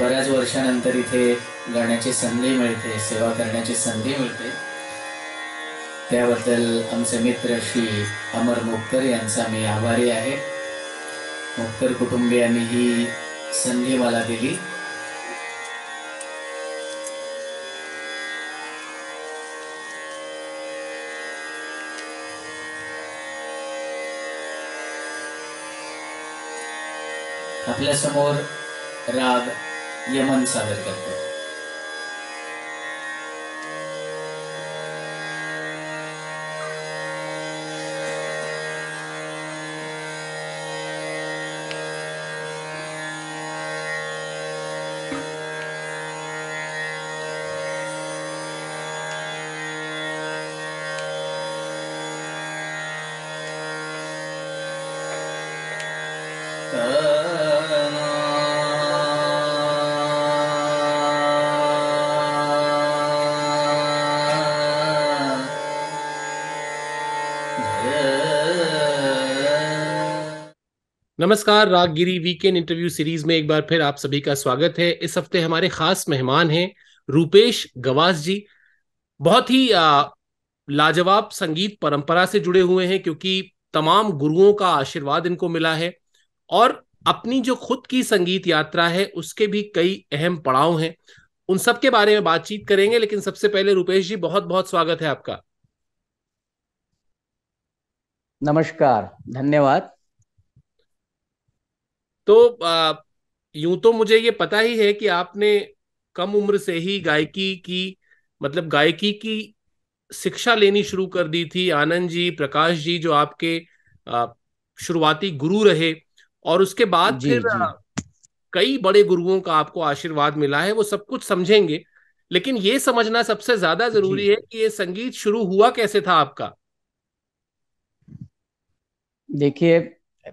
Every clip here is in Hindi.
बऱ्याच वर्षानंतर इथे गाण्याची संधी मिळते सेवा करण्याची संधी मिळते त्याबद्दल आमचे मित्र श्री अमर मुक्तर यांचा मी आभारी आहे मुक्तर कुटुंबियांनी ही संधी मला दिली आपल्यासमोर राग यमन सागर करते हैं नमस्कार रागगिरी वीकेंड इंटरव्यू सीरीज में एक बार फिर आप सभी का स्वागत है इस हफ्ते हमारे खास मेहमान हैं रूपेश गवास जी बहुत ही लाजवाब संगीत परंपरा से जुड़े हुए हैं क्योंकि तमाम गुरुओं का आशीर्वाद इनको मिला है और अपनी जो खुद की संगीत यात्रा है उसके भी कई अहम पड़ाव हैं उन सब के बारे में बातचीत करेंगे लेकिन सबसे पहले रूपेश जी बहुत बहुत स्वागत है आपका नमस्कार धन्यवाद तो यूं तो मुझे ये पता ही है कि आपने कम उम्र से ही गायकी की मतलब गायकी की शिक्षा लेनी शुरू कर दी थी आनंद जी प्रकाश जी जो आपके शुरुआती गुरु रहे और उसके बाद जी, फिर जी. कई बड़े गुरुओं का आपको आशीर्वाद मिला है वो सब कुछ समझेंगे लेकिन ये समझना सबसे ज्यादा जरूरी है कि ये संगीत शुरू हुआ कैसे था आपका देखिए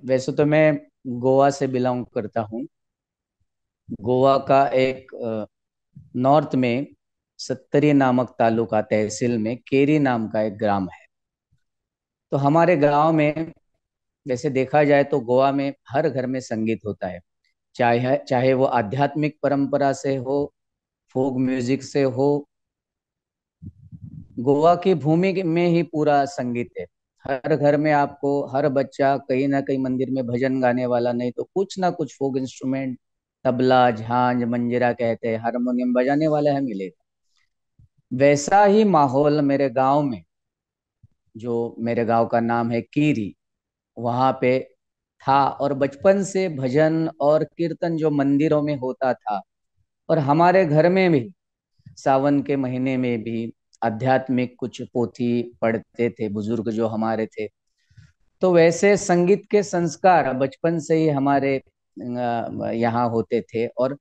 वैसे तो मैं गोवा से बिलोंग करता हूँ गोवा का एक नॉर्थ में सत्तरी नामक तालुका तहसील में केरी नाम का एक ग्राम है तो हमारे गांव में जैसे देखा जाए तो गोवा में हर घर में संगीत होता है चाहे चाहे वो आध्यात्मिक परंपरा से हो फोक म्यूजिक से हो गोवा की भूमि में ही पूरा संगीत है हर घर में आपको हर बच्चा कहीं ना कहीं मंदिर में भजन गाने वाला नहीं तो कुछ ना कुछ फोक इंस्ट्रूमेंट तबला झांझ मंजिरा कहते हैं हारमोनियम बजाने वाला है मिलेगा वैसा ही माहौल मेरे गांव में जो मेरे गांव का नाम है कीरी वहां पे था और बचपन से भजन और कीर्तन जो मंदिरों में होता था और हमारे घर में भी सावन के महीने में भी आध्यात्मिक कुछ पोथी पढ़ते थे बुजुर्ग जो हमारे थे तो वैसे संगीत के संस्कार बचपन से ही हमारे यहाँ होते थे और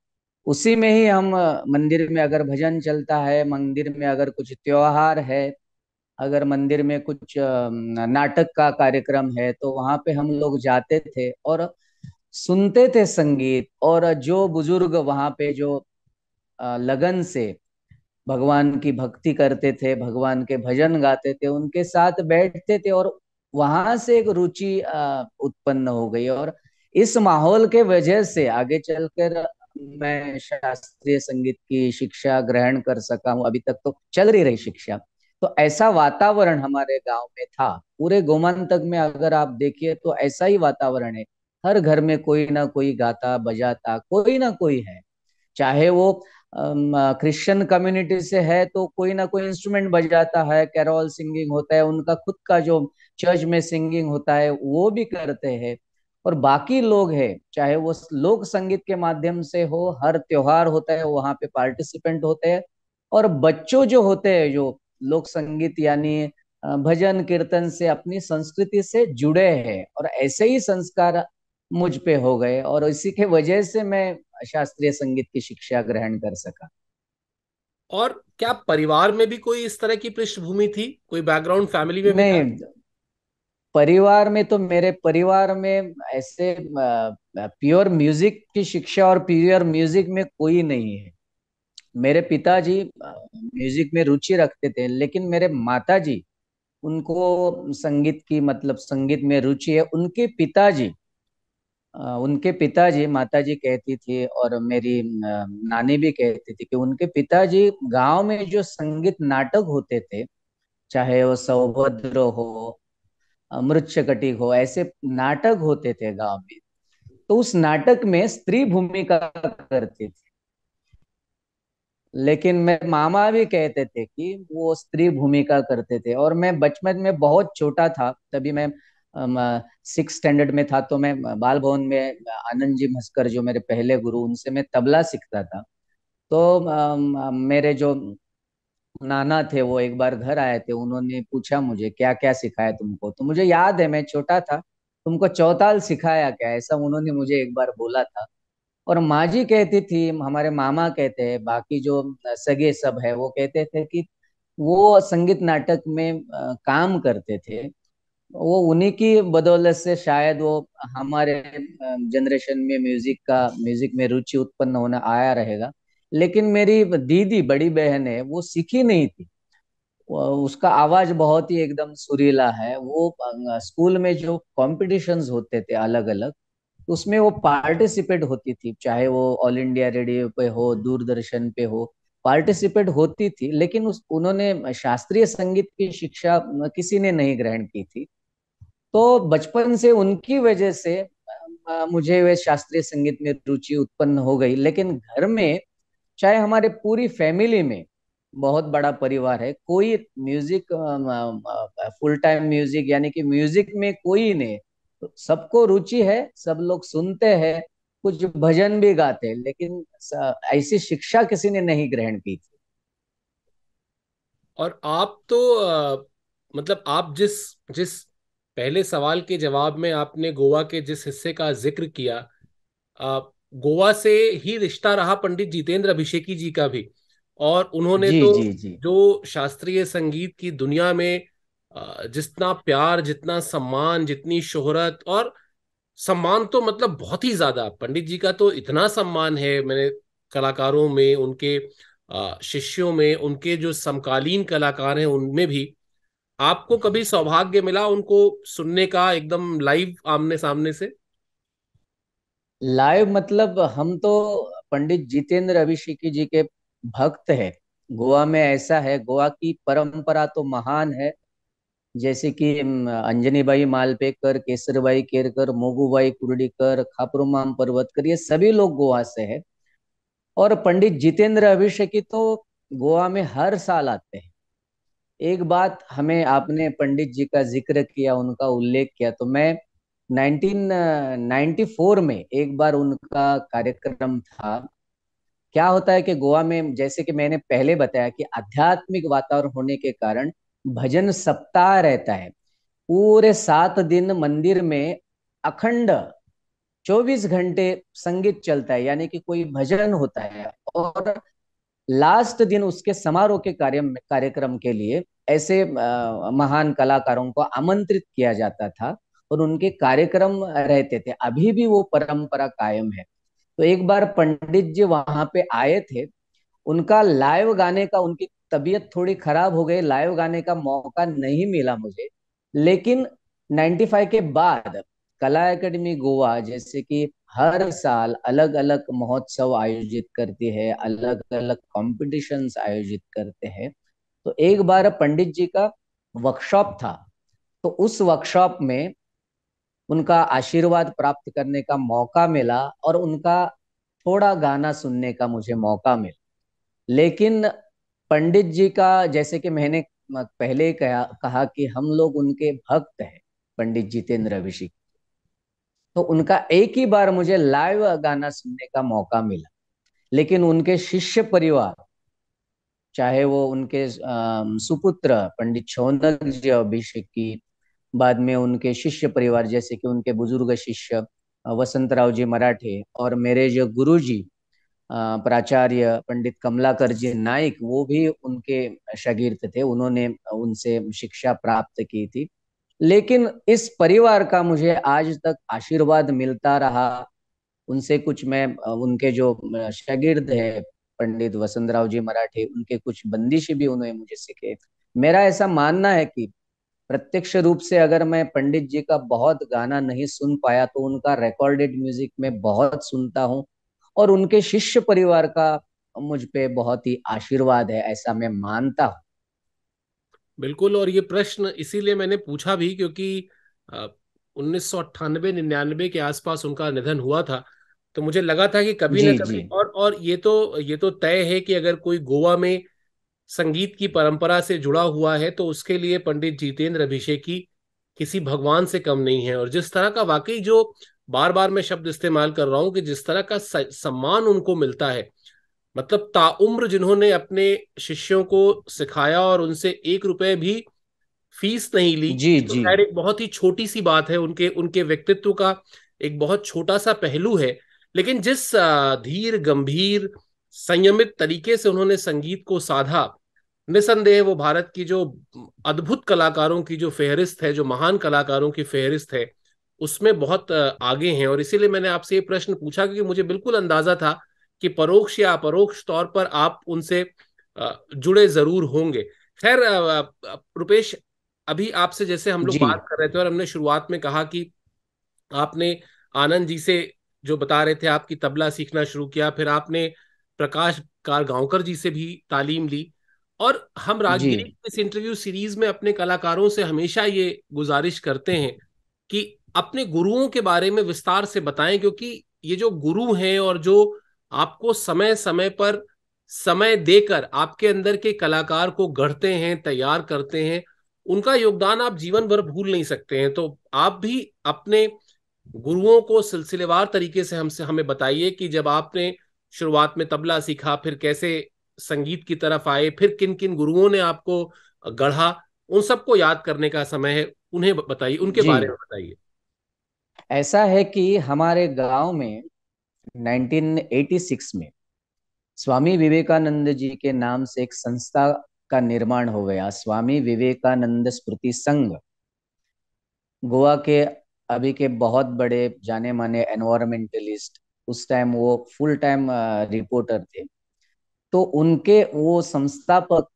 उसी में ही हम मंदिर में अगर भजन चलता है मंदिर में अगर कुछ त्योहार है अगर मंदिर में कुछ नाटक का कार्यक्रम है तो वहाँ पे हम लोग जाते थे और सुनते थे संगीत और जो बुजुर्ग वहाँ पे जो लगन से भगवान की भक्ति करते थे भगवान के भजन गाते थे उनके साथ बैठते थे और वहां से एक रुचि उत्पन्न हो गई और इस माहौल के वजह से आगे चलकर मैं शास्त्रीय संगीत की शिक्षा ग्रहण कर सका हूँ अभी तक तो चल रही रही शिक्षा तो ऐसा वातावरण हमारे गांव में था पूरे गोमांतक तक में अगर आप देखिए तो ऐसा ही वातावरण है हर घर में कोई ना कोई गाता बजाता कोई ना कोई है चाहे वो क्रिश्चियन कम्युनिटी से है तो कोई ना कोई इंस्ट्रूमेंट बजाता है कैरोल सिंगिंग होता है उनका खुद का जो चर्च में सिंगिंग होता है वो भी करते हैं और बाकी लोग हैं चाहे वो लोक संगीत के माध्यम से हो हर त्योहार होता है वहाँ पे पार्टिसिपेंट होते हैं और बच्चों जो होते हैं जो लोक संगीत यानी भजन कीर्तन से अपनी संस्कृति से जुड़े हैं और ऐसे ही संस्कार मुझ पे हो गए और इसी के वजह से मैं शास्त्रीय संगीत की शिक्षा ग्रहण कर सका और क्या परिवार में भी कोई इस तरह की पृष्ठभूमि थी कोई बैकग्राउंड फैमिली में नहीं परिवार में तो मेरे परिवार में ऐसे प्योर म्यूजिक की शिक्षा और प्योर म्यूजिक में कोई नहीं है मेरे पिताजी म्यूजिक में रुचि रखते थे लेकिन मेरे माताजी उनको संगीत की मतलब संगीत में रुचि है उनके पिताजी उनके पिताजी माताजी कहती थी और मेरी नानी भी कहती थी कि उनके पिताजी गांव में जो संगीत नाटक होते थे चाहे वो सौभद्र हो मृक्षकटिक हो ऐसे नाटक होते थे गांव में तो उस नाटक में स्त्री भूमिका करती थी लेकिन मेरे मामा भी कहते थे कि वो स्त्री भूमिका करते थे और मैं बचपन में बहुत छोटा था तभी मैं सिक्स स्टैंडर्ड में था तो मैं बाल भवन में आनंद जी मस्कर जो मेरे पहले गुरु उनसे मैं तबला सीखता था तो मेरे जो नाना थे वो एक बार घर आए थे उन्होंने पूछा मुझे क्या क्या सिखाया तुमको तो मुझे याद है मैं छोटा था तुमको चौताल सिखाया क्या ऐसा उन्होंने मुझे एक बार बोला था और माँ जी कहती थी हमारे मामा कहते हैं बाकी जो सगे सब है वो कहते थे कि वो संगीत नाटक में काम करते थे वो उन्हीं की बदौलत से शायद वो हमारे जनरेशन में म्यूजिक का म्यूजिक में रुचि उत्पन्न होना आया रहेगा लेकिन मेरी दीदी बड़ी बहन है वो सीखी नहीं थी उसका आवाज बहुत ही एकदम सुरीला है वो स्कूल में जो कॉम्पिटिशन्स होते थे अलग अलग उसमें वो पार्टिसिपेट होती थी चाहे वो ऑल इंडिया रेडियो पे हो दूरदर्शन पे हो पार्टिसिपेट होती थी लेकिन उस उन्होंने शास्त्रीय संगीत की शिक्षा किसी ने नहीं ग्रहण की थी तो बचपन से उनकी वजह से मुझे वे शास्त्रीय संगीत में रुचि उत्पन्न हो गई लेकिन घर में चाहे हमारे पूरी फैमिली में बहुत बड़ा परिवार है कोई म्यूजिक फुल टाइम म्यूजिक यानी कि म्यूजिक में कोई नहीं तो सबको रुचि है सब लोग सुनते हैं कुछ भजन भी गाते हैं लेकिन ऐसी शिक्षा किसी ने नहीं ग्रहण की थी और आप तो आ, मतलब आप जिस जिस पहले सवाल के जवाब में आपने गोवा के जिस हिस्से का जिक्र किया गोवा से ही रिश्ता रहा पंडित जितेंद्र अभिषेकी जी का भी और उन्होंने जी, तो जी, जी. जो शास्त्रीय संगीत की दुनिया में जितना प्यार जितना सम्मान जितनी शोहरत और सम्मान तो मतलब बहुत ही ज्यादा पंडित जी का तो इतना सम्मान है मैंने कलाकारों में उनके शिष्यों में उनके जो समकालीन कलाकार हैं उनमें भी आपको कभी सौभाग्य मिला उनको सुनने का एकदम लाइव आमने सामने से लाइव मतलब हम तो पंडित जितेंद्र अभिषेकी जी के भक्त है गोवा में ऐसा है गोवा की परंपरा तो महान है जैसे कि अंजनी बाई मालपेकर केसर बाई केरकर मोगूबाई कुर्डीकर खापरूमाम पर्वतकर ये सभी लोग गोवा से है और पंडित जितेंद्र अभिषेकी तो गोवा में हर साल आते हैं एक बात हमें आपने पंडित जी का जिक्र किया उनका उल्लेख किया तो मैं 1994 में एक बार उनका कार्यक्रम था क्या होता है कि गोवा में जैसे कि मैंने पहले बताया कि आध्यात्मिक वातावरण होने के कारण भजन सप्ताह रहता है पूरे सात दिन मंदिर में अखंड 24 घंटे संगीत चलता है यानी कि कोई भजन होता है और लास्ट दिन उसके समारोह के कार्य कार्यक्रम के लिए ऐसे महान कलाकारों को आमंत्रित किया जाता था और उनके कार्यक्रम रहते थे अभी भी वो परंपरा कायम है तो एक बार पंडित जी वहां पे आए थे उनका लाइव गाने का उनकी तबीयत थोड़ी खराब हो गई लाइव गाने का मौका नहीं मिला मुझे लेकिन 95 के बाद कला एकेडमी गोवा जैसे कि हर साल अलग अलग महोत्सव आयोजित करती है अलग अलग कॉम्पिटिशन्स आयोजित करते हैं तो एक बार पंडित जी का वर्कशॉप था तो उस वर्कशॉप में उनका आशीर्वाद प्राप्त करने का मौका मिला और उनका थोड़ा गाना सुनने का मुझे मौका मिला लेकिन पंडित जी का जैसे कि मैंने पहले कहा, कहा कि हम लोग उनके भक्त हैं पंडित जितेंद्र अभिषेक तो उनका एक ही बार मुझे लाइव गाना सुनने का मौका मिला लेकिन उनके शिष्य परिवार चाहे वो उनके सुपुत्र पंडित शौनक जी अभिषेक की बाद में उनके शिष्य परिवार जैसे कि उनके बुजुर्ग शिष्य वसंतराव जी मराठे और मेरे जो गुरु जी प्राचार्य पंडित कमलाकर जी नाइक वो भी उनके शगीर्द थे उन्होंने उनसे शिक्षा प्राप्त की थी लेकिन इस परिवार का मुझे आज तक आशीर्वाद मिलता रहा उनसे कुछ मैं उनके जो शगीर्द है पंडित वसंतराव जी मराठे उनके कुछ बंदिश भी उन्होंने मुझे सीखे मेरा ऐसा मानना है कि प्रत्यक्ष रूप से अगर मैं पंडित जी का बहुत गाना नहीं सुन पाया तो उनका रिकॉर्डेड म्यूजिक में बहुत सुनता हूँ और उनके शिष्य परिवार का मुझ पे बहुत ही आशीर्वाद है ऐसा मैं मानता हूँ बिल्कुल और ये प्रश्न इसीलिए मैंने पूछा भी क्योंकि उन्नीस सौ के आसपास उनका निधन हुआ था तो मुझे लगा था कि कभी ना कभी और और ये तो ये तो तय है कि अगर कोई गोवा में संगीत की परंपरा से जुड़ा हुआ है तो उसके लिए पंडित जितेंद्र अभिषेकी किसी भगवान से कम नहीं है और जिस तरह का वाकई जो बार बार मैं शब्द इस्तेमाल कर रहा हूं कि जिस तरह का सम्मान उनको मिलता है मतलब ताउम्र जिन्होंने अपने शिष्यों को सिखाया और उनसे एक रुपए भी फीस नहीं ली जी तो जी एक बहुत ही छोटी सी बात है उनके उनके व्यक्तित्व का एक बहुत छोटा सा पहलू है लेकिन जिस धीर गंभीर संयमित तरीके से उन्होंने संगीत को साधा निसंदेह वो भारत की जो अद्भुत कलाकारों की जो फेहरिस्त है जो महान कलाकारों की फेहरिस्त है उसमें बहुत आगे हैं और इसीलिए मैंने आपसे ये प्रश्न पूछा क्योंकि मुझे बिल्कुल अंदाजा था कि परोक्ष या अपरोक्ष तौर पर आप उनसे जुड़े जरूर होंगे खैर रुपेश अभी आपसे जैसे हम लोग बात कर रहे थे और हमने शुरुआत में कहा कि आपने आनंद जी से जो बता रहे थे आपकी तबला सीखना शुरू किया फिर आपने प्रकाश कार गांवकर जी से भी तालीम ली और हम राजगिरी इस इंटरव्यू सीरीज में अपने कलाकारों से हमेशा ये गुजारिश करते हैं कि अपने गुरुओं के बारे में विस्तार से बताएं क्योंकि ये जो गुरु हैं और जो आपको समय समय पर समय देकर आपके अंदर के कलाकार को गढ़ते हैं तैयार करते हैं उनका योगदान आप जीवन भर भूल नहीं सकते हैं तो आप भी अपने गुरुओं को सिलसिलेवार तरीके से हमसे हमें बताइए कि जब आपने शुरुआत में तबला सीखा फिर कैसे संगीत की तरफ आए फिर किन किन गुरुओं ने आपको गढ़ा उन सबको याद करने का समय है उन्हें बताइए उनके बारे में बताइए ऐसा है कि हमारे गांव में 1986 में स्वामी विवेकानंद जी के नाम से एक संस्था का निर्माण हो गया स्वामी विवेकानंद स्मृति संघ गोवा के अभी के बहुत बड़े जाने माने एनवायरमेंटलिस्ट उस टाइम वो फुल टाइम रिपोर्टर थे तो उनके वो संस्थापक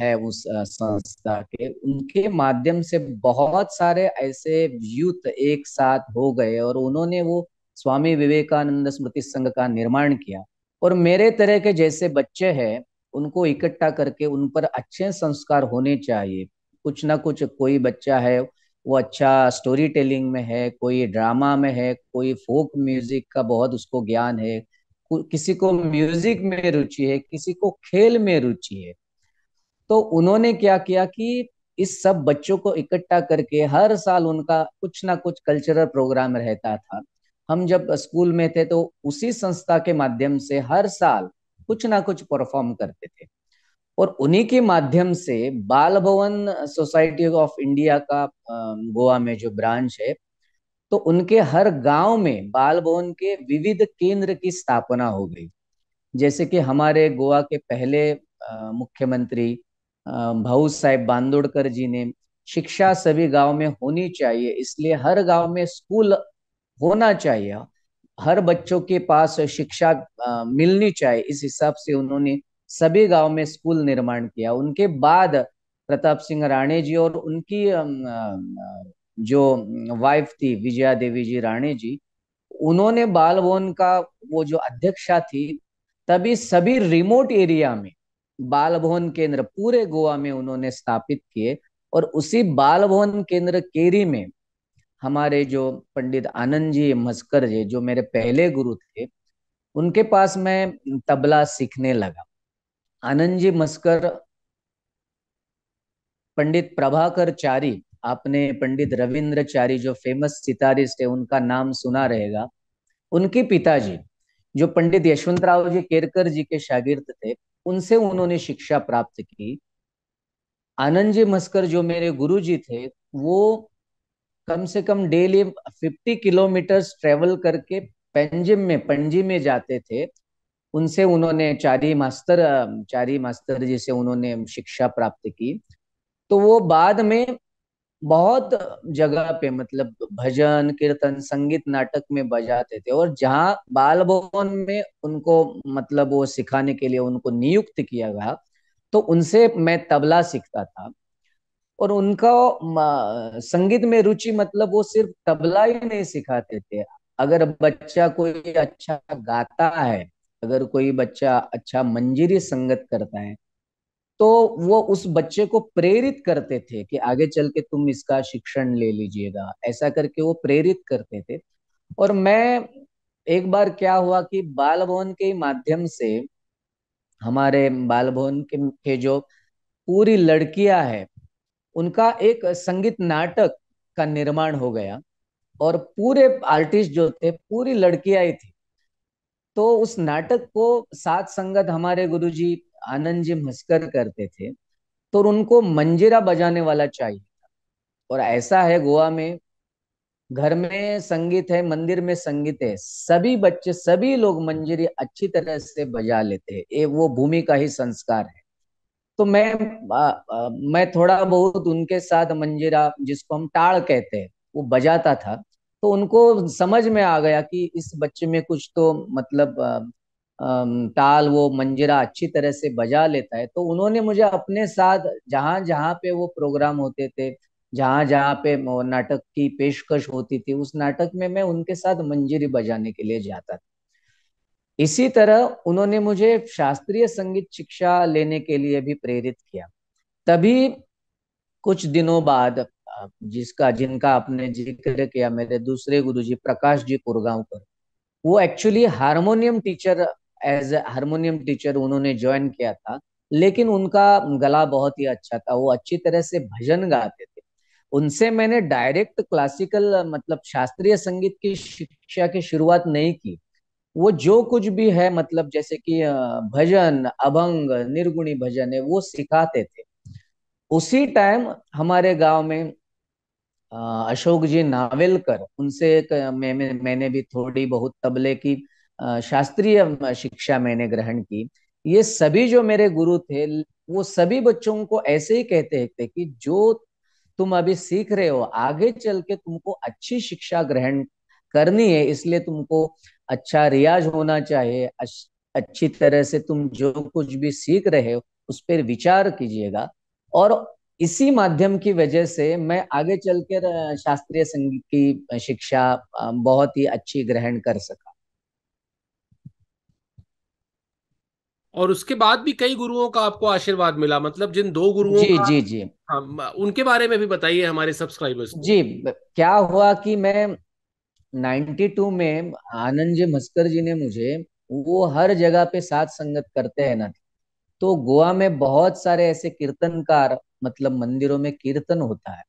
है उस संस्था के उनके माध्यम से बहुत सारे ऐसे यूथ एक साथ हो गए और उन्होंने वो स्वामी विवेकानंद स्मृति संघ का निर्माण किया और मेरे तरह के जैसे बच्चे हैं उनको इकट्ठा करके उन पर अच्छे संस्कार होने चाहिए कुछ ना कुछ कोई बच्चा है वो अच्छा स्टोरी टेलिंग में है कोई ड्रामा में है कोई फोक म्यूजिक का बहुत उसको ज्ञान है किसी को म्यूजिक में रुचि है किसी को खेल में रुचि है तो उन्होंने क्या किया कि इस सब बच्चों को इकट्ठा करके हर साल उनका कुछ ना कुछ कल्चरल प्रोग्राम रहता था हम जब स्कूल में थे तो उसी संस्था के माध्यम से हर साल कुछ ना कुछ परफॉर्म करते थे और उन्हीं के माध्यम से बाल भवन सोसाइटी ऑफ इंडिया का गोवा में जो ब्रांच है तो उनके हर गांव में बाल भवन के विविध केंद्र की स्थापना हो गई जैसे कि हमारे गोवा के पहले मुख्यमंत्री भाऊ साहेब बांदोड़कर जी ने शिक्षा सभी गांव में होनी चाहिए इसलिए हर गांव में स्कूल होना चाहिए हर बच्चों के पास शिक्षा मिलनी चाहिए इस हिसाब से उन्होंने सभी गांव में स्कूल निर्माण किया उनके बाद प्रताप सिंह राणे जी और उनकी जो वाइफ थी विजया देवी जी राणे जी उन्होंने बाल भवन का वो जो अध्यक्षा थी तभी सभी रिमोट एरिया में बाल भवन केंद्र पूरे गोवा में उन्होंने स्थापित किए और उसी बाल भवन केंद्र केरी में हमारे जो पंडित आनंद जी मस्कर जी जो मेरे पहले गुरु थे उनके पास मैं तबला सीखने लगा आनंद जी मस्कर पंडित प्रभाकर चारी आपने पंडित रविंद्र चारी जो फेमस सितारिस्ट है उनका नाम सुना रहेगा उनके पिताजी जो पंडित यशवंतराव जी केरकर जी के शागिर्द थे उनसे उन्होंने शिक्षा प्राप्त की आनंद जी मस्कर जो मेरे गुरु जी थे वो कम से कम डेली 50 किलोमीटर ट्रेवल करके पंजिम में पंजी में जाते थे उनसे उन्होंने चारी मास्टर चारी मास्टर जी से उन्होंने शिक्षा प्राप्त की तो वो बाद में बहुत जगह पे मतलब भजन कीर्तन संगीत नाटक में बजाते थे और जहाँ बाल भवन में उनको मतलब वो सिखाने के लिए उनको नियुक्त किया गया तो उनसे मैं तबला सीखता था और उनका संगीत में रुचि मतलब वो सिर्फ तबला ही नहीं सिखाते थे अगर बच्चा कोई अच्छा गाता है अगर कोई बच्चा अच्छा मंजरी संगत करता है तो वो उस बच्चे को प्रेरित करते थे कि आगे चल के तुम इसका शिक्षण ले लीजिएगा ऐसा करके वो प्रेरित करते थे और मैं एक बार क्या हुआ कि बाल भवन के माध्यम से हमारे बाल भवन के, के जो पूरी लड़कियां है उनका एक संगीत नाटक का निर्माण हो गया और पूरे आर्टिस्ट जो थे पूरी लड़कियां ही थी तो उस नाटक को सात संगत हमारे गुरुजी आनंद जी मस्कर करते थे तो उनको मंजिरा बजाने वाला चाहिए और ऐसा है गोवा में घर में संगीत है मंदिर में संगीत है सभी बच्चे सभी लोग मंजिरी अच्छी तरह से बजा लेते हैं ये वो भूमि का ही संस्कार है तो मैं आ, आ, मैं थोड़ा बहुत उनके साथ मंजिरा जिसको हम टाड़ कहते हैं वो बजाता था तो उनको समझ में आ गया कि इस बच्चे में कुछ तो मतलब ताल वो मंजरा अच्छी तरह से बजा लेता है तो उन्होंने मुझे अपने साथ जहाँ जहाँ पे वो प्रोग्राम होते थे जहाँ जहाँ पे नाटक की पेशकश होती थी उस नाटक में मैं उनके साथ मंजरी बजाने के लिए जाता था इसी तरह उन्होंने मुझे शास्त्रीय संगीत शिक्षा लेने के लिए भी प्रेरित किया तभी कुछ दिनों बाद जिसका जिनका आपने जिक्र किया मेरे दूसरे गुरु जी प्रकाश जी कुरगांवकर वो actually harmonium teacher as harmonium teacher उन्होंने ज्वाइन किया था लेकिन उनका गला बहुत ही अच्छा था वो अच्छी तरह से भजन गाते थे उनसे मैंने डायरेक्ट क्लासिकल मतलब शास्त्रीय संगीत की शिक्षा की शुरुआत नहीं की वो जो कुछ भी है मतलब जैसे कि भजन अभंग निर्गुणी भजन है वो सिखाते थे उसी टाइम हमारे गांव में अशोक जी नावेलकर उनसे मैं, मैं, मैंने भी थोड़ी बहुत तबले की शास्त्रीय शिक्षा मैंने ग्रहण की ये सभी जो मेरे गुरु थे वो सभी बच्चों को ऐसे ही कहते थे कि जो तुम अभी सीख रहे हो आगे चल के तुमको अच्छी शिक्षा ग्रहण करनी है इसलिए तुमको अच्छा रियाज होना चाहिए अच्छी तरह से तुम जो कुछ भी सीख रहे हो उस पर विचार कीजिएगा और इसी माध्यम की वजह से मैं आगे चलकर शास्त्रीय संगीत की शिक्षा बहुत ही अच्छी ग्रहण कर सका और उसके बाद भी कई गुरुओं का आपको आशीर्वाद मिला मतलब जिन दो गुरुओं जी जी जी हाँ, उनके बारे में भी बताइए हमारे सब्सक्राइबर्स जी क्या हुआ कि मैं 92 में आनंद जी मस्कर जी ने मुझे वो हर जगह पे साथ संगत करते हैं ना तो गोवा में बहुत सारे ऐसे कीर्तनकार मतलब मंदिरों में कीर्तन होता है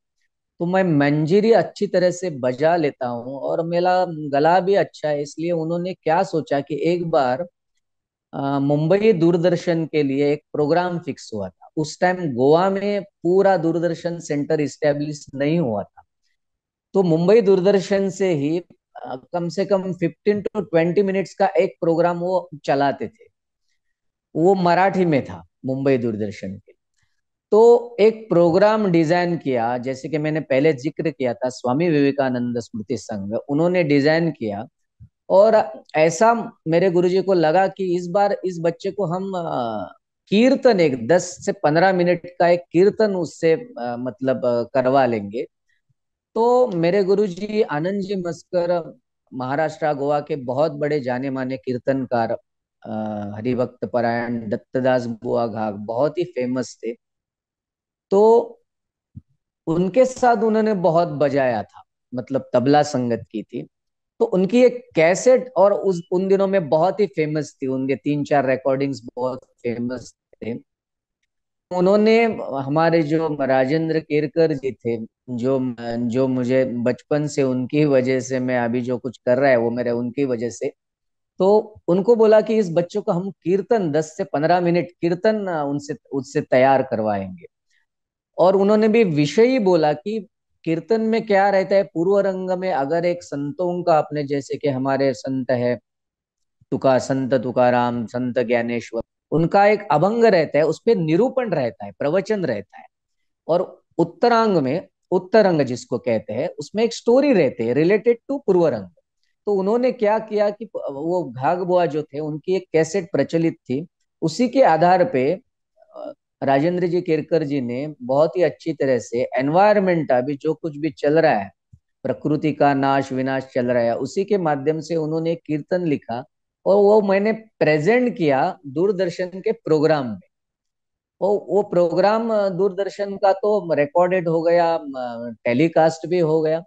तो मैं मंजिरी अच्छी तरह से बजा लेता हूँ और मेरा गला भी अच्छा है इसलिए उन्होंने क्या सोचा कि एक बार मुंबई दूरदर्शन के लिए एक प्रोग्राम फिक्स हुआ था उस टाइम गोवा में पूरा दूरदर्शन सेंटर इस्टेब्लिश नहीं हुआ था तो मुंबई दूरदर्शन से ही कम से कम फिफ्टीन टू ट्वेंटी मिनट्स का एक प्रोग्राम वो चलाते थे वो मराठी में था मुंबई दूरदर्शन के तो एक प्रोग्राम डिजाइन किया जैसे कि मैंने पहले जिक्र किया था स्वामी विवेकानंद स्मृति संघ उन्होंने डिजाइन किया और ऐसा मेरे गुरुजी को लगा कि इस बार इस बच्चे को हम कीर्तन एक दस से पंद्रह मिनट का एक कीर्तन उससे मतलब करवा लेंगे तो मेरे गुरुजी आनंद जी मस्कर महाराष्ट्र गोवा के बहुत बड़े जाने माने कीर्तनकार हरिभक्त परायण दत्तदास बुआ घाघ बहुत ही फेमस थे तो उनके साथ उन्होंने बहुत बजाया था मतलब तबला संगत की थी तो उनकी एक कैसेट और उस उन दिनों में बहुत ही फेमस थी उनके तीन चार रिकॉर्डिंग्स बहुत फेमस थे उन्होंने हमारे जो राजेंद्र केरकर जी थे जो जो मुझे बचपन से उनकी वजह से मैं अभी जो कुछ कर रहा है वो मेरे उनकी वजह से तो उनको बोला कि इस बच्चों को हम कीर्तन 10 से 15 मिनट कीर्तन उनसे उससे तैयार करवाएंगे और उन्होंने भी विषय ही बोला कि कीर्तन में क्या रहता है पूर्व रंग में अगर एक संतों का अपने जैसे कि हमारे संत है तुका संत तुकाराम संत ज्ञानेश्वर उनका एक अभंग रहता है उसपे निरूपण रहता है प्रवचन रहता है और उत्तरांग में उत्तरंग जिसको कहते हैं उसमें एक स्टोरी रहती है रिलेटेड टू पूर्वरंग तो उन्होंने क्या किया कि वो घाघ बुआ जो थे उनकी एक कैसेट प्रचलित थी उसी के आधार पे राजेंद्र जी केरकर जी ने बहुत ही अच्छी तरह से एनवायरमेंट अभी जो कुछ भी चल रहा है प्रकृति का नाश विनाश चल रहा है उसी के माध्यम से उन्होंने कीर्तन लिखा और वो मैंने प्रेजेंट किया दूरदर्शन के प्रोग्राम में वो वो प्रोग्राम दूरदर्शन का तो रिकॉर्डेड हो गया टेलीकास्ट भी हो गया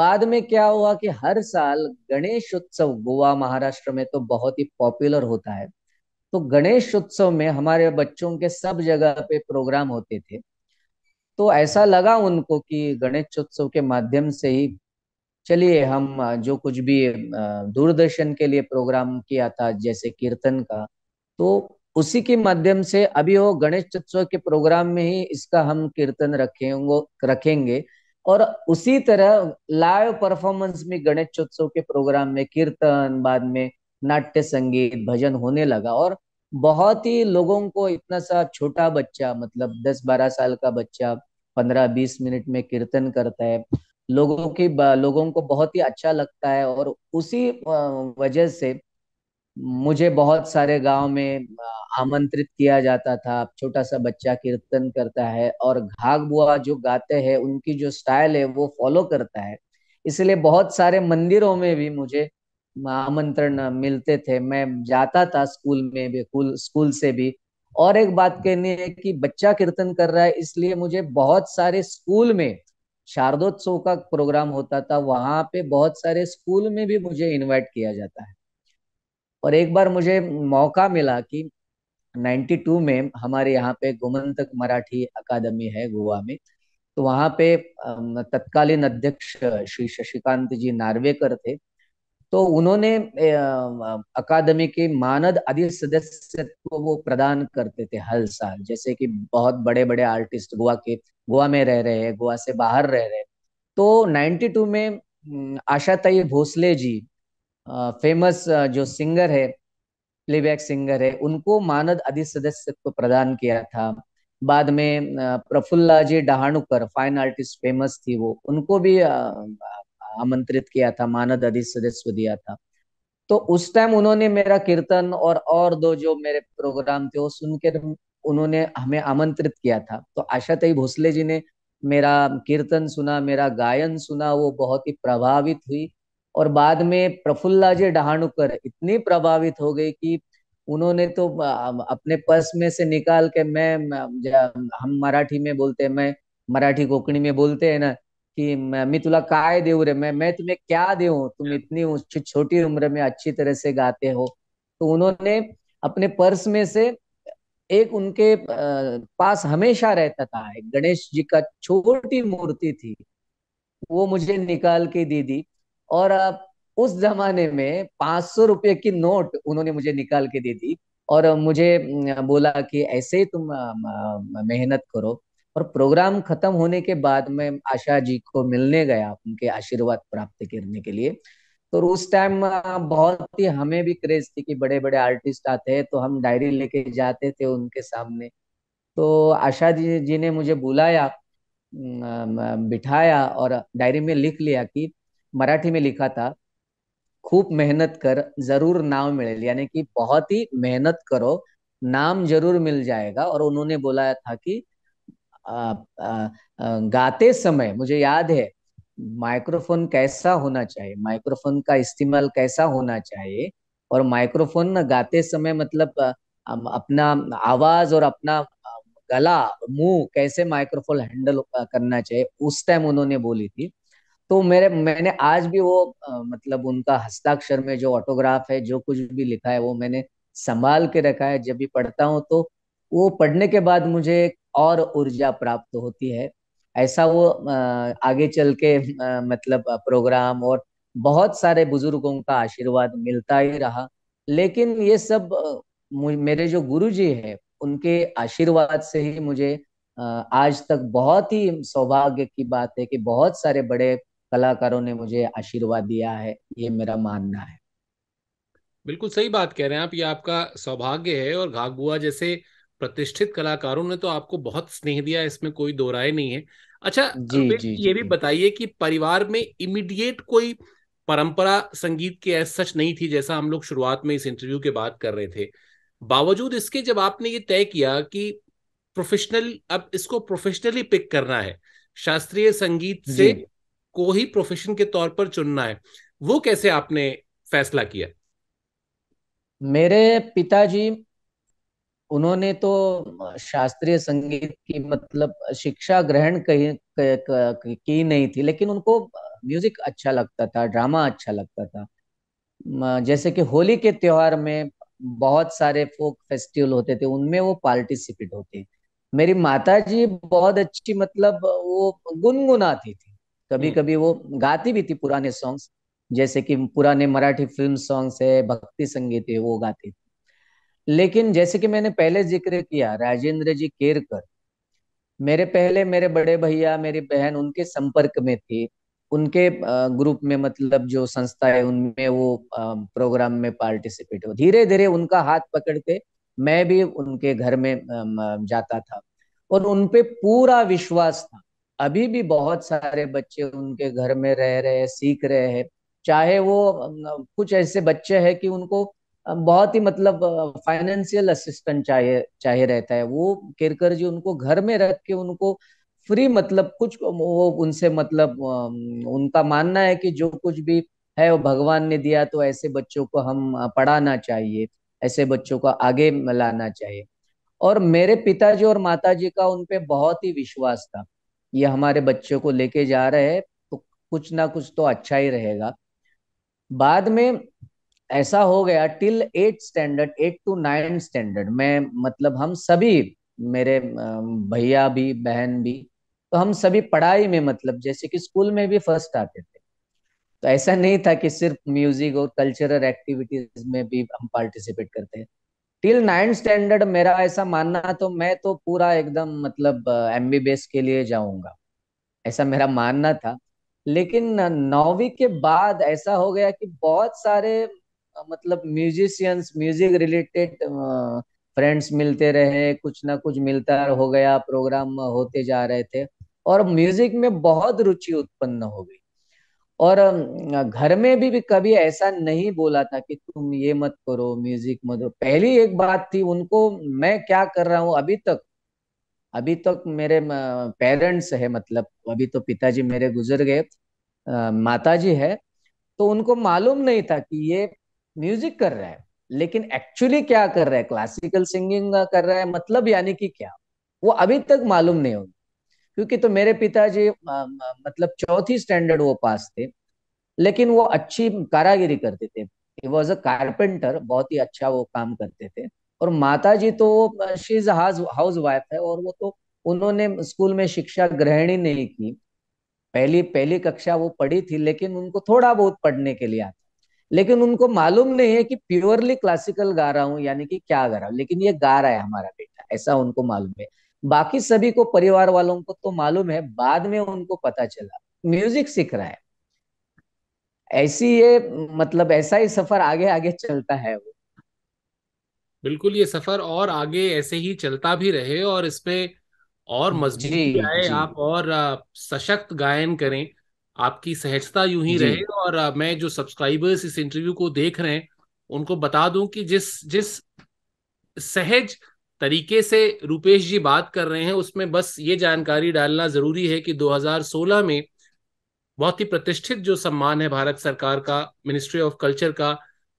बाद में क्या हुआ कि हर साल गणेश उत्सव गोवा महाराष्ट्र में तो बहुत ही पॉपुलर होता है तो गणेश उत्सव में हमारे बच्चों के सब जगह पे प्रोग्राम होते थे तो ऐसा लगा उनको कि गणेश उत्सव के माध्यम से ही चलिए हम जो कुछ भी दूरदर्शन के लिए प्रोग्राम किया था जैसे कीर्तन का तो उसी के माध्यम से अभी वो गणेश उत्सव के प्रोग्राम में ही इसका हम कीर्तन रखेंगे रखेंगे और उसी तरह लाइव परफॉर्मेंस में गणेश उत्सव के प्रोग्राम में कीर्तन बाद में नाट्य संगीत भजन होने लगा और बहुत ही लोगों को इतना सा छोटा बच्चा मतलब दस बारह साल का बच्चा पंद्रह बीस मिनट में कीर्तन करता है लोगों की लोगों को बहुत ही अच्छा लगता है और उसी वजह से मुझे बहुत सारे गांव में आमंत्रित किया जाता था छोटा सा बच्चा कीर्तन करता है और घाग बुआ जो गाते हैं उनकी जो स्टाइल है वो फॉलो करता है इसलिए बहुत सारे मंदिरों में भी मुझे आमंत्रण मिलते थे मैं जाता था स्कूल में भी स्कूल से भी और एक बात कहनी है कि बच्चा कीर्तन कर रहा है इसलिए मुझे बहुत सारे स्कूल में शारदोत्सव का प्रोग्राम होता था वहां पे बहुत सारे स्कूल में भी मुझे इनवाइट किया जाता है और एक बार मुझे मौका मिला कि 92 में हमारे यहाँ पे गोमंतक मराठी अकादमी है गोवा में तो वहाँ पे तत्कालीन अध्यक्ष श्री शशिकांत जी नार्वेकर थे तो उन्होंने अकादमी के मानद आदि सदस्य को वो प्रदान करते थे हर साल जैसे कि बहुत बड़े बड़े आर्टिस्ट गोवा के गोवा में रह रहे हैं गोवा से बाहर रह रहे हैं तो 92 में आशाताई भोसले जी फेमस जो सिंगर है प्लेबैक सिंगर है उनको मानद अधि सदस्य को प्रदान किया था बाद में Prafulla ji Dahanukar fine artist famous थी वो उनको भी आमंत्रित किया था मानद अधिस सदस्य दिया था तो उस टाइम उन्होंने मेरा कीर्तन और और दो जो मेरे प्रोग्राम थे वो सुनकर उन्होंने हमें आमंत्रित किया था तो आशातई भोसले जी ने मेरा कीर्तन सुना मेरा गायन सुना वो बहुत ही प्रभावित हुई और बाद में प्रफुल्ला जी डहाणुकर इतनी प्रभावित हो गई कि उन्होंने तो अपने पर्स में से निकाल के मैं हम मराठी में बोलते हैं मैं मराठी कोकणी में बोलते हैं ना कि मैं तुला काय देऊ रे मैं मैं तुम्हें क्या देऊं तुम इतनी छोटी उम्र में अच्छी तरह से गाते हो तो उन्होंने अपने पर्स में से एक उनके पास हमेशा रहता था एक गणेश जी का छोटी मूर्ति थी वो मुझे निकाल के दे दी और उस जमाने में पांच सौ रुपये की नोट उन्होंने मुझे निकाल के दे दी और मुझे बोला कि ऐसे ही तुम मेहनत करो और प्रोग्राम खत्म होने के बाद में आशा जी को मिलने गया उनके आशीर्वाद प्राप्त करने के लिए तो उस टाइम बहुत ही हमें भी क्रेज थी कि बड़े बड़े आर्टिस्ट आते हैं तो हम डायरी लेके जाते थे उनके सामने तो आशा जी जी ने मुझे बुलाया बिठाया और डायरी में लिख लिया कि मराठी में लिखा था खूब मेहनत कर जरूर नाम मिले यानी कि बहुत ही मेहनत करो नाम जरूर मिल जाएगा और उन्होंने बोला था कि गाते समय मुझे याद है माइक्रोफोन कैसा होना चाहिए माइक्रोफोन का इस्तेमाल कैसा होना चाहिए और माइक्रोफोन गाते समय मतलब अपना आवाज और अपना गला मुंह कैसे माइक्रोफोन हैंडल करना चाहिए उस टाइम उन्होंने बोली थी तो मेरे मैंने आज भी वो मतलब उनका हस्ताक्षर में जो ऑटोग्राफ है जो कुछ भी लिखा है वो मैंने संभाल के रखा है जब भी पढ़ता हूँ तो वो पढ़ने के बाद मुझे और ऊर्जा प्राप्त होती है ऐसा वो आगे चल के मतलब प्रोग्राम और बहुत सारे बुजुर्गों का आशीर्वाद मिलता ही रहा लेकिन ये सब मेरे जो गुरु जी है उनके आशीर्वाद से ही मुझे आज तक बहुत ही सौभाग्य की बात है कि बहुत सारे बड़े कलाकारों ने मुझे आशीर्वाद दिया है ये मेरा मानना है बिल्कुल सही बात कह रहे हैं आप ये आपका सौभाग्य है और घाघुआ जैसे प्रतिष्ठित कलाकारों ने तो आपको बहुत स्नेह दिया इसमें कोई दो राय नहीं है अच्छा जी, जी, ये भी बताइए कि परिवार में इमीडिएट कोई परंपरा संगीत के ऐस सच नहीं थी जैसा हम लोग शुरुआत में इस इंटरव्यू के बात कर रहे थे बावजूद इसके जब आपने ये तय किया कि प्रोफेशनल अब इसको प्रोफेशनली पिक करना है शास्त्रीय संगीत से को ही प्रोफेशन के तौर पर चुनना है वो कैसे आपने फैसला किया मेरे पिताजी उन्होंने तो शास्त्रीय संगीत की मतलब शिक्षा ग्रहण कहीं की नहीं थी लेकिन उनको म्यूजिक अच्छा लगता था ड्रामा अच्छा लगता था जैसे कि होली के त्योहार में बहुत सारे फोक फेस्टिवल होते थे उनमें वो पार्टिसिपेट होते मेरी माता जी बहुत अच्छी मतलब वो गुनगुनाती थी कभी कभी हम्म। वो गाती भी थी पुराने सॉन्ग्स जैसे कि पुराने मराठी फिल्म सॉन्ग्स है भक्ति संगीत है वो गाती थी लेकिन जैसे कि मैंने पहले जिक्र किया राजेंद्र जी केरकर मेरे पहले मेरे बड़े भैया मेरी बहन उनके संपर्क में थी उनके ग्रुप में मतलब जो संस्था है उनमें वो प्रोग्राम में पार्टिसिपेट हो धीरे धीरे उनका हाथ पकड़ के मैं भी उनके घर में जाता था और उनपे पूरा विश्वास था अभी भी बहुत सारे बच्चे उनके घर में रह रहे हैं सीख रहे हैं चाहे वो कुछ ऐसे बच्चे हैं कि उनको बहुत ही मतलब फाइनेंशियल असिस्टेंट चाहिए चाहिए रहता है वो केरकर जी उनको घर में रख के उनको फ्री मतलब कुछ वो उनसे मतलब उनका मानना है कि जो कुछ भी है वो भगवान ने दिया तो ऐसे बच्चों को हम पढ़ाना चाहिए ऐसे बच्चों को आगे लाना चाहिए और मेरे पिताजी और माताजी का उन पे बहुत ही विश्वास था ये हमारे बच्चों को लेके जा रहे हैं तो कुछ ना कुछ तो अच्छा ही रहेगा बाद में ऐसा हो गया till eight standard eight to nine standard में मतलब हम सभी मेरे भैया भी बहन भी तो हम सभी पढ़ाई में मतलब जैसे कि स्कूल में भी फर्स्ट आते थे तो ऐसा नहीं था कि सिर्फ म्यूजिक और कल्चरल एक्टिविटीज में भी हम पार्टिसिपेट करते हैं टिल नाइन स्टैंडर्ड मेरा ऐसा मानना तो मैं तो पूरा एकदम मतलब एम के लिए जाऊंगा ऐसा मेरा मानना था लेकिन नौवीं के बाद ऐसा हो गया कि बहुत सारे मतलब म्यूजिशियंस म्यूजिक रिलेटेड फ्रेंड्स मिलते रहे कुछ ना कुछ मिलता हो गया प्रोग्राम होते जा रहे थे और म्यूजिक में बहुत रुचि उत्पन्न हो गई और घर में भी, भी कभी ऐसा नहीं बोला था कि तुम ये मत करो म्यूजिक मत करो पहली एक बात थी उनको मैं क्या कर रहा हूँ अभी तक अभी तक मेरे पेरेंट्स है मतलब अभी तो पिताजी मेरे गुजर गए माताजी है तो उनको मालूम नहीं था कि ये म्यूजिक कर रहा है लेकिन एक्चुअली क्या कर रहा है क्लासिकल सिंगिंग कर रहा है मतलब यानी कि क्या वो अभी तक मालूम नहीं होगा क्योंकि तो मेरे पिताजी मतलब चौथी स्टैंडर्ड वो पास थे लेकिन वो अच्छी कारागिरी करते थे वो वॉज अ कारपेंटर बहुत ही अच्छा वो काम करते थे और माता जी तो शीज हाउस हाउस वाइफ है और वो तो उन्होंने स्कूल में शिक्षा ग्रहण ही नहीं की पहली पहली कक्षा वो पढ़ी थी लेकिन उनको थोड़ा बहुत पढ़ने के लिए आता लेकिन उनको मालूम नहीं है कि प्योरली क्लासिकल गा रहा हूँ यानी कि क्या गा रहा हूँ लेकिन ये गा रहा है हमारा बेटा ऐसा उनको मालूम है बाकी सभी को परिवार वालों को तो मालूम है बाद में उनको पता चला म्यूजिक सीख रहा है ऐसी ये मतलब ऐसा ही सफर आगे आगे चलता है वो बिल्कुल ये सफर और आगे ऐसे ही चलता भी रहे और इसमें और मजबूती आए आप और सशक्त गायन करें आपकी सहजता यूं ही रहे और मैं जो सब्सक्राइबर्स इस इंटरव्यू को देख रहे हैं उनको बता दूं कि जिस जिस सहज तरीके से रूपेश जी बात कर रहे हैं उसमें बस ये जानकारी डालना जरूरी है कि 2016 में बहुत ही प्रतिष्ठित जो सम्मान है भारत सरकार का मिनिस्ट्री ऑफ कल्चर का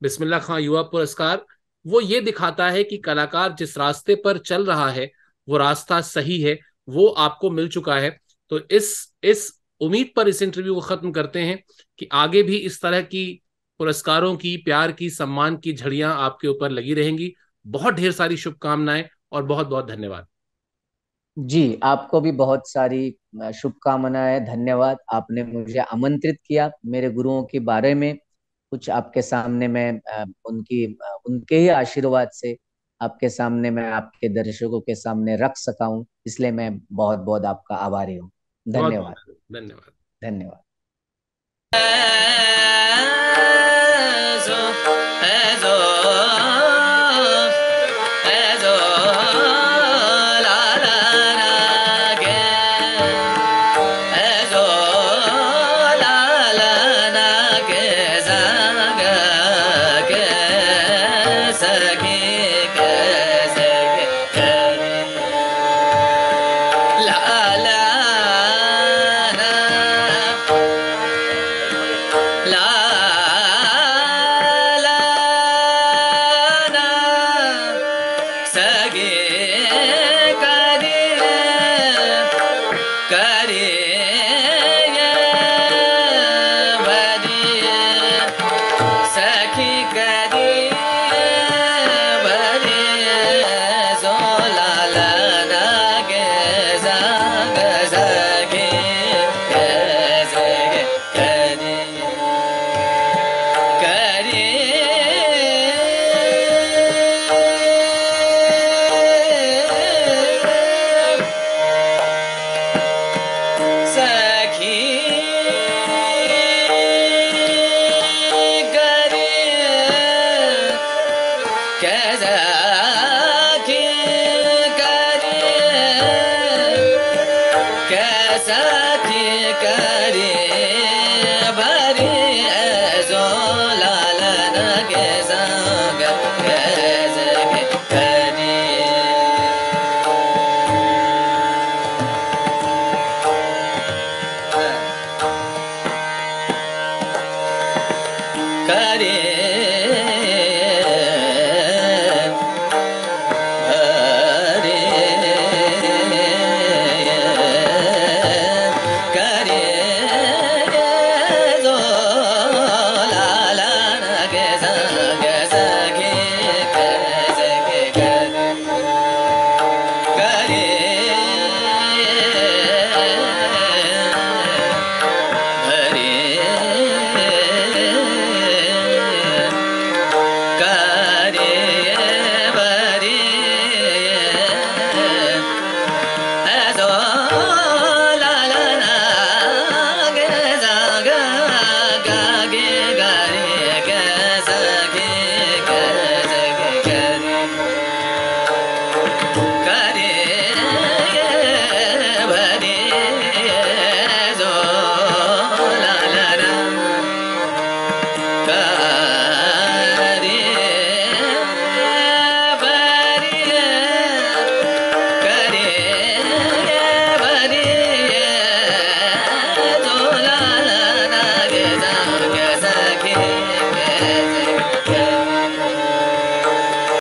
बिस्मिल्ला खां युवा पुरस्कार वो ये दिखाता है कि कलाकार जिस रास्ते पर चल रहा है वो रास्ता सही है वो आपको मिल चुका है तो इस इस उम्मीद पर इस इंटरव्यू को खत्म करते हैं कि आगे भी इस तरह की पुरस्कारों की प्यार की सम्मान की झड़ियां आपके ऊपर लगी रहेंगी बहुत ढेर सारी शुभकामनाएं और बहुत बहुत धन्यवाद जी आपको भी बहुत सारी शुभकामनाएं धन्यवाद आपने मुझे आमंत्रित किया मेरे गुरुओं के बारे में कुछ आपके सामने मैं उनकी उनके ही आशीर्वाद से आपके सामने मैं आपके दर्शकों के सामने रख सका हूँ इसलिए मैं बहुत बहुत आपका आभारी हूँ धन्यवाद धन्यवाद धन्यवाद